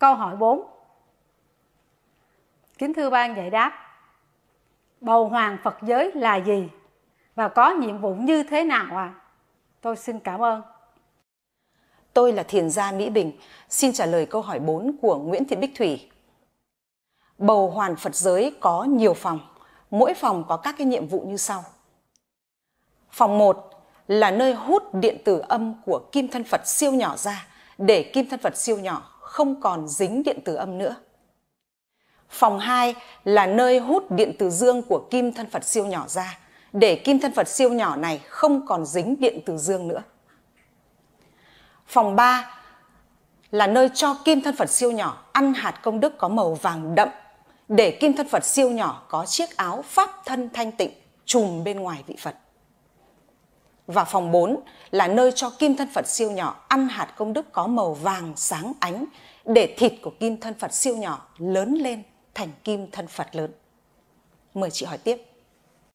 Câu hỏi 4 Kính thưa ban giải đáp Bầu hoàng Phật giới là gì? Và có nhiệm vụ như thế nào ạ? À? Tôi xin cảm ơn Tôi là thiền gia Mỹ Bình, xin trả lời câu hỏi 4 của Nguyễn Thị Bích Thủy. Bầu hoàn Phật giới có nhiều phòng, mỗi phòng có các cái nhiệm vụ như sau. Phòng 1 là nơi hút điện tử âm của kim thân Phật siêu nhỏ ra để kim thân Phật siêu nhỏ không còn dính điện tử âm nữa. Phòng 2 là nơi hút điện từ dương của kim thân Phật siêu nhỏ ra, để kim thân Phật siêu nhỏ này không còn dính điện từ dương nữa. Phòng 3 là nơi cho kim thân Phật siêu nhỏ ăn hạt công đức có màu vàng đậm, để kim thân Phật siêu nhỏ có chiếc áo pháp thân thanh tịnh trùm bên ngoài vị Phật và phòng 4 là nơi cho kim thân Phật siêu nhỏ ăn hạt công đức có màu vàng sáng ánh để thịt của kim thân Phật siêu nhỏ lớn lên thành kim thân Phật lớn. Mời chị hỏi tiếp.